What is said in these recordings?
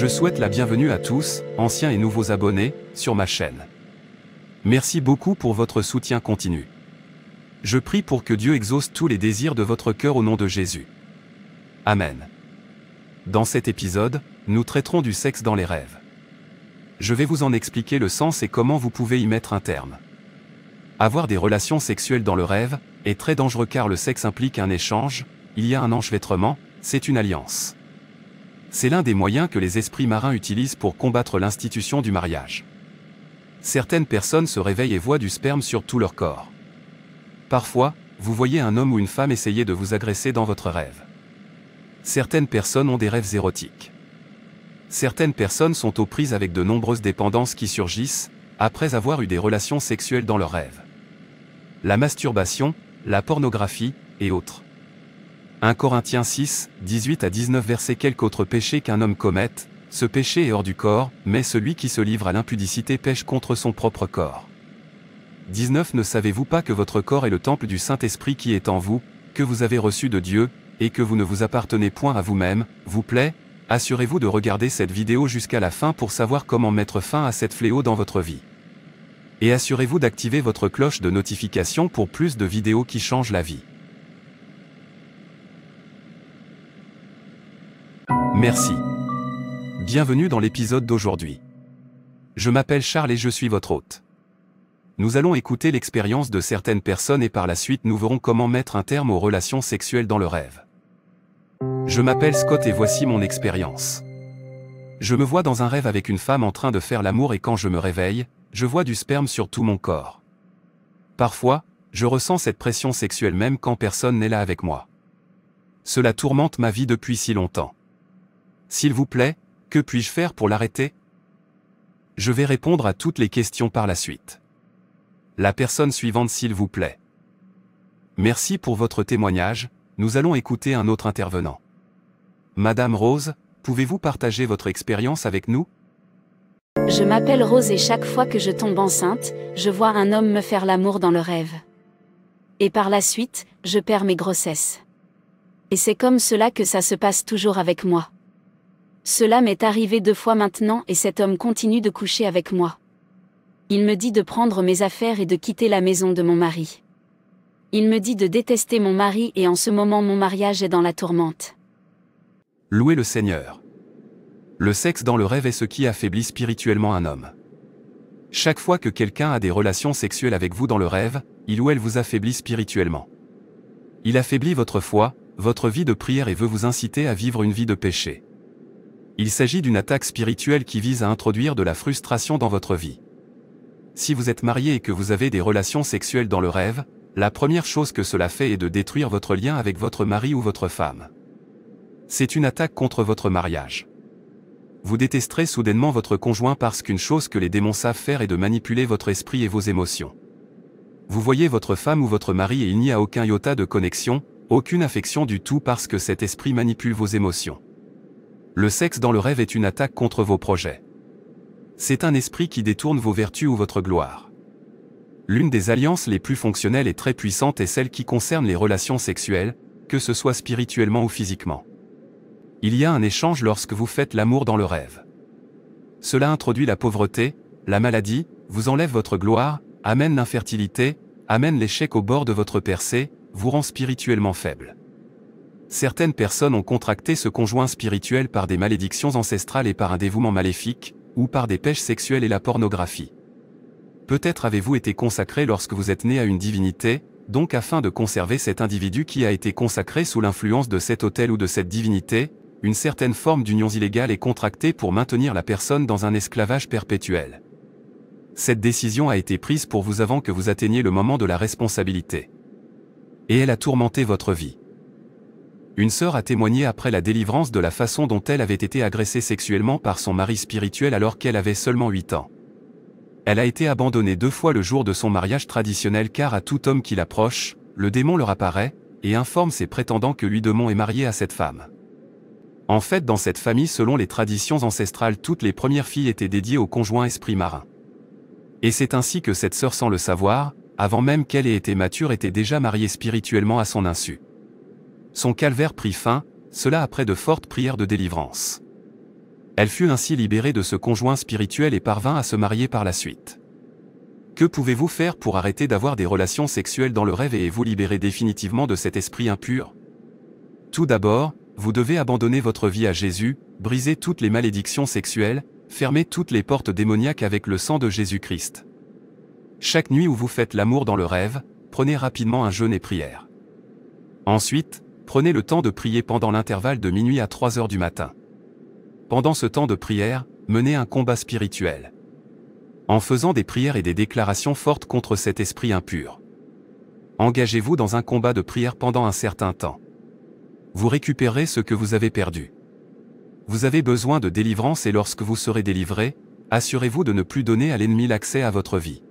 Je souhaite la bienvenue à tous, anciens et nouveaux abonnés, sur ma chaîne. Merci beaucoup pour votre soutien continu. Je prie pour que Dieu exauce tous les désirs de votre cœur au nom de Jésus. Amen. Dans cet épisode, nous traiterons du sexe dans les rêves. Je vais vous en expliquer le sens et comment vous pouvez y mettre un terme. Avoir des relations sexuelles dans le rêve est très dangereux car le sexe implique un échange, il y a un enchevêtrement, c'est une alliance. C'est l'un des moyens que les esprits marins utilisent pour combattre l'institution du mariage. Certaines personnes se réveillent et voient du sperme sur tout leur corps. Parfois, vous voyez un homme ou une femme essayer de vous agresser dans votre rêve. Certaines personnes ont des rêves érotiques. Certaines personnes sont aux prises avec de nombreuses dépendances qui surgissent, après avoir eu des relations sexuelles dans leur rêve. La masturbation, la pornographie, et autres. 1 Corinthiens 6, 18 à 19 verset Quelque autre péché qu'un homme commette, ce péché est hors du corps, mais celui qui se livre à l'impudicité pêche contre son propre corps. 19 Ne savez-vous pas que votre corps est le temple du Saint-Esprit qui est en vous, que vous avez reçu de Dieu, et que vous ne vous appartenez point à vous-même, vous plaît Assurez-vous de regarder cette vidéo jusqu'à la fin pour savoir comment mettre fin à cette fléau dans votre vie. Et assurez-vous d'activer votre cloche de notification pour plus de vidéos qui changent la vie. Merci. Bienvenue dans l'épisode d'aujourd'hui. Je m'appelle Charles et je suis votre hôte. Nous allons écouter l'expérience de certaines personnes et par la suite nous verrons comment mettre un terme aux relations sexuelles dans le rêve. Je m'appelle Scott et voici mon expérience. Je me vois dans un rêve avec une femme en train de faire l'amour et quand je me réveille, je vois du sperme sur tout mon corps. Parfois, je ressens cette pression sexuelle même quand personne n'est là avec moi. Cela tourmente ma vie depuis si longtemps. S'il vous plaît, que puis-je faire pour l'arrêter Je vais répondre à toutes les questions par la suite. La personne suivante s'il vous plaît. Merci pour votre témoignage, nous allons écouter un autre intervenant. Madame Rose, pouvez-vous partager votre expérience avec nous Je m'appelle Rose et chaque fois que je tombe enceinte, je vois un homme me faire l'amour dans le rêve. Et par la suite, je perds mes grossesses. Et c'est comme cela que ça se passe toujours avec moi. Cela m'est arrivé deux fois maintenant et cet homme continue de coucher avec moi. Il me dit de prendre mes affaires et de quitter la maison de mon mari. Il me dit de détester mon mari et en ce moment mon mariage est dans la tourmente. Louez le Seigneur. Le sexe dans le rêve est ce qui affaiblit spirituellement un homme. Chaque fois que quelqu'un a des relations sexuelles avec vous dans le rêve, il ou elle vous affaiblit spirituellement. Il affaiblit votre foi, votre vie de prière et veut vous inciter à vivre une vie de péché. Il s'agit d'une attaque spirituelle qui vise à introduire de la frustration dans votre vie. Si vous êtes marié et que vous avez des relations sexuelles dans le rêve, la première chose que cela fait est de détruire votre lien avec votre mari ou votre femme. C'est une attaque contre votre mariage. Vous détesterez soudainement votre conjoint parce qu'une chose que les démons savent faire est de manipuler votre esprit et vos émotions. Vous voyez votre femme ou votre mari et il n'y a aucun iota de connexion, aucune affection du tout parce que cet esprit manipule vos émotions. Le sexe dans le rêve est une attaque contre vos projets. C'est un esprit qui détourne vos vertus ou votre gloire. L'une des alliances les plus fonctionnelles et très puissantes est celle qui concerne les relations sexuelles, que ce soit spirituellement ou physiquement. Il y a un échange lorsque vous faites l'amour dans le rêve. Cela introduit la pauvreté, la maladie, vous enlève votre gloire, amène l'infertilité, amène l'échec au bord de votre percée, vous rend spirituellement faible certaines personnes ont contracté ce conjoint spirituel par des malédictions ancestrales et par un dévouement maléfique, ou par des pêches sexuelles et la pornographie. Peut-être avez-vous été consacré lorsque vous êtes né à une divinité, donc afin de conserver cet individu qui a été consacré sous l'influence de cet hôtel ou de cette divinité, une certaine forme d'union illégale est contractée pour maintenir la personne dans un esclavage perpétuel. Cette décision a été prise pour vous avant que vous atteigniez le moment de la responsabilité. Et elle a tourmenté votre vie une sœur a témoigné après la délivrance de la façon dont elle avait été agressée sexuellement par son mari spirituel alors qu'elle avait seulement 8 ans. Elle a été abandonnée deux fois le jour de son mariage traditionnel car à tout homme qui l'approche, le démon leur apparaît, et informe ses prétendants que lui démon est marié à cette femme. En fait, dans cette famille, selon les traditions ancestrales, toutes les premières filles étaient dédiées au conjoint esprit marin. Et c'est ainsi que cette sœur, sans le savoir, avant même qu'elle ait été mature, était déjà mariée spirituellement à son insu. Son calvaire prit fin, cela après de fortes prières de délivrance. Elle fut ainsi libérée de ce conjoint spirituel et parvint à se marier par la suite. Que pouvez-vous faire pour arrêter d'avoir des relations sexuelles dans le rêve et vous libérer définitivement de cet esprit impur Tout d'abord, vous devez abandonner votre vie à Jésus, briser toutes les malédictions sexuelles, fermer toutes les portes démoniaques avec le sang de Jésus-Christ. Chaque nuit où vous faites l'amour dans le rêve, prenez rapidement un jeûne et prière. Ensuite, Prenez le temps de prier pendant l'intervalle de minuit à 3 heures du matin. Pendant ce temps de prière, menez un combat spirituel. En faisant des prières et des déclarations fortes contre cet esprit impur. Engagez-vous dans un combat de prière pendant un certain temps. Vous récupérez ce que vous avez perdu. Vous avez besoin de délivrance et lorsque vous serez délivré, assurez-vous de ne plus donner à l'ennemi l'accès à votre vie.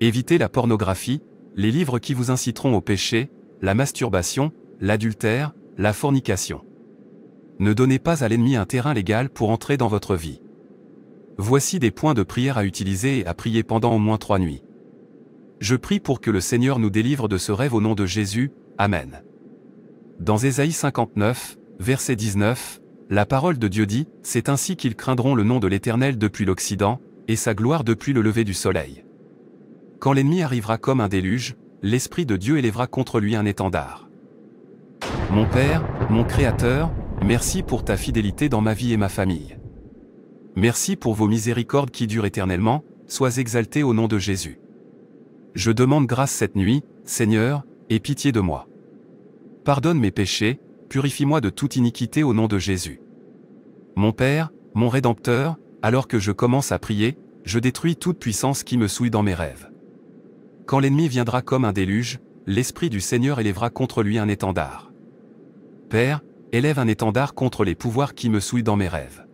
Évitez la pornographie, les livres qui vous inciteront au péché, la masturbation, l'adultère, la fornication. Ne donnez pas à l'ennemi un terrain légal pour entrer dans votre vie. Voici des points de prière à utiliser et à prier pendant au moins trois nuits. Je prie pour que le Seigneur nous délivre de ce rêve au nom de Jésus, Amen. Dans Ésaïe 59, verset 19, la parole de Dieu dit, C'est ainsi qu'ils craindront le nom de l'Éternel depuis l'Occident, et sa gloire depuis le lever du soleil. Quand l'ennemi arrivera comme un déluge, l'Esprit de Dieu élèvera contre lui un étendard. Mon Père, mon Créateur, merci pour ta fidélité dans ma vie et ma famille. Merci pour vos miséricordes qui durent éternellement, sois exalté au nom de Jésus. Je demande grâce cette nuit, Seigneur, et pitié de moi. Pardonne mes péchés, purifie-moi de toute iniquité au nom de Jésus. Mon Père, mon Rédempteur, alors que je commence à prier, je détruis toute puissance qui me souille dans mes rêves. Quand l'ennemi viendra comme un déluge, l'Esprit du Seigneur élèvera contre lui un étendard. Père, élève un étendard contre les pouvoirs qui me souillent dans mes rêves.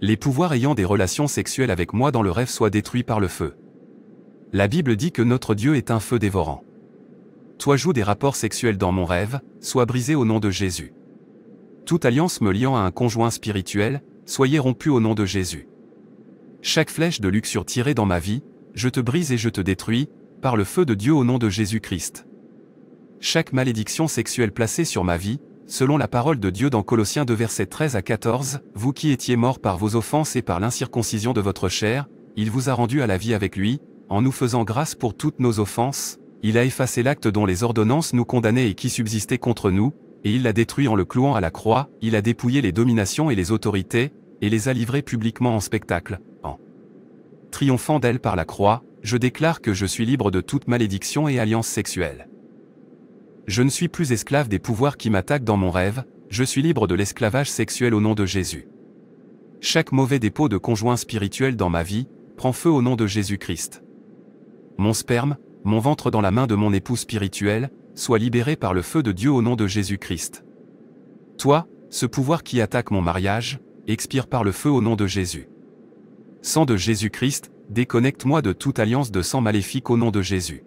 Les pouvoirs ayant des relations sexuelles avec moi dans le rêve soient détruits par le feu. La Bible dit que notre Dieu est un feu dévorant. Toi joue des rapports sexuels dans mon rêve, sois brisé au nom de Jésus. Toute alliance me liant à un conjoint spirituel, soyez rompu au nom de Jésus. Chaque flèche de luxure tirée dans ma vie, je te brise et je te détruis, par le feu de Dieu au nom de Jésus-Christ. Chaque malédiction sexuelle placée sur ma vie, selon la parole de Dieu dans Colossiens 2 versets 13 à 14, Vous qui étiez morts par vos offenses et par l'incirconcision de votre chair, il vous a rendu à la vie avec lui, en nous faisant grâce pour toutes nos offenses, il a effacé l'acte dont les ordonnances nous condamnaient et qui subsistait contre nous, et il l'a détruit en le clouant à la croix, il a dépouillé les dominations et les autorités, et les a livrées publiquement en spectacle, en triomphant d'elle par la croix, je déclare que je suis libre de toute malédiction et alliance sexuelle. Je ne suis plus esclave des pouvoirs qui m'attaquent dans mon rêve, je suis libre de l'esclavage sexuel au nom de Jésus. Chaque mauvais dépôt de conjoint spirituel dans ma vie prend feu au nom de Jésus-Christ. Mon sperme, mon ventre dans la main de mon époux spirituel, soit libéré par le feu de Dieu au nom de Jésus-Christ. Toi, ce pouvoir qui attaque mon mariage, expire par le feu au nom de Jésus. Sang de Jésus-Christ, déconnecte-moi de toute alliance de sang maléfique au nom de Jésus.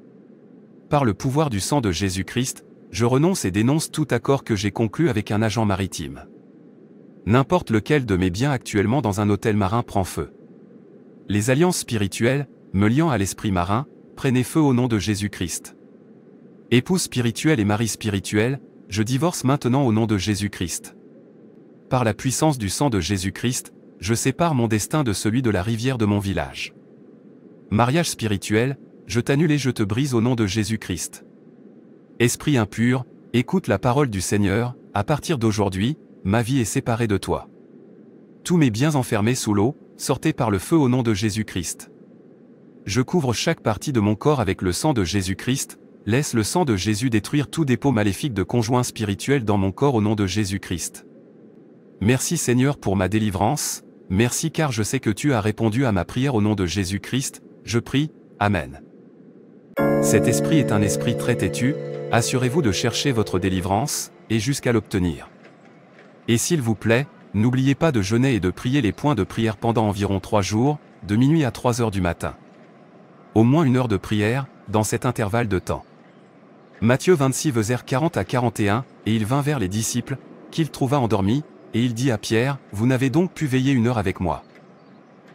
Par le pouvoir du sang de Jésus-Christ, je renonce et dénonce tout accord que j'ai conclu avec un agent maritime. N'importe lequel de mes biens actuellement dans un hôtel marin prend feu. Les alliances spirituelles, me liant à l'esprit marin, prennent feu au nom de Jésus-Christ. Épouse spirituelle et mari spirituel, je divorce maintenant au nom de Jésus-Christ. Par la puissance du sang de Jésus-Christ, je sépare mon destin de celui de la rivière de mon village. Mariage spirituel, je t'annule et je te brise au nom de Jésus-Christ. Esprit impur, écoute la parole du Seigneur, à partir d'aujourd'hui, ma vie est séparée de toi. Tous mes biens enfermés sous l'eau, sortez par le feu au nom de Jésus-Christ. Je couvre chaque partie de mon corps avec le sang de Jésus-Christ, laisse le sang de Jésus détruire tout dépôt maléfique de conjoint spirituel dans mon corps au nom de Jésus-Christ. Merci Seigneur pour ma délivrance, merci car je sais que tu as répondu à ma prière au nom de Jésus-Christ, je prie, Amen. Cet esprit est un esprit très têtu, Assurez-vous de chercher votre délivrance, et jusqu'à l'obtenir. Et s'il vous plaît, n'oubliez pas de jeûner et de prier les points de prière pendant environ trois jours, de minuit à trois heures du matin. Au moins une heure de prière, dans cet intervalle de temps. Matthieu 26 vers 40 à 41, et il vint vers les disciples, qu'il trouva endormis, et il dit à Pierre, Vous n'avez donc pu veiller une heure avec moi.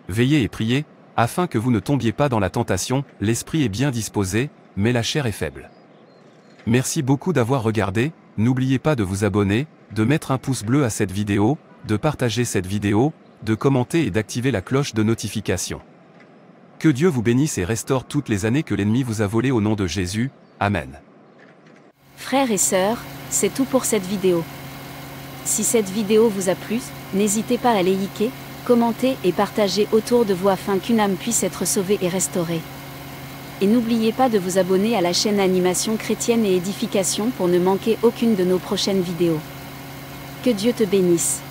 Veillez et priez, afin que vous ne tombiez pas dans la tentation, l'esprit est bien disposé, mais la chair est faible. Merci beaucoup d'avoir regardé, n'oubliez pas de vous abonner, de mettre un pouce bleu à cette vidéo, de partager cette vidéo, de commenter et d'activer la cloche de notification. Que Dieu vous bénisse et restaure toutes les années que l'ennemi vous a volées au nom de Jésus. Amen. Frères et sœurs, c'est tout pour cette vidéo. Si cette vidéo vous a plu, n'hésitez pas à liker, commenter et partager autour de vous afin qu'une âme puisse être sauvée et restaurée et n'oubliez pas de vous abonner à la chaîne Animation chrétienne et édification pour ne manquer aucune de nos prochaines vidéos. Que Dieu te bénisse.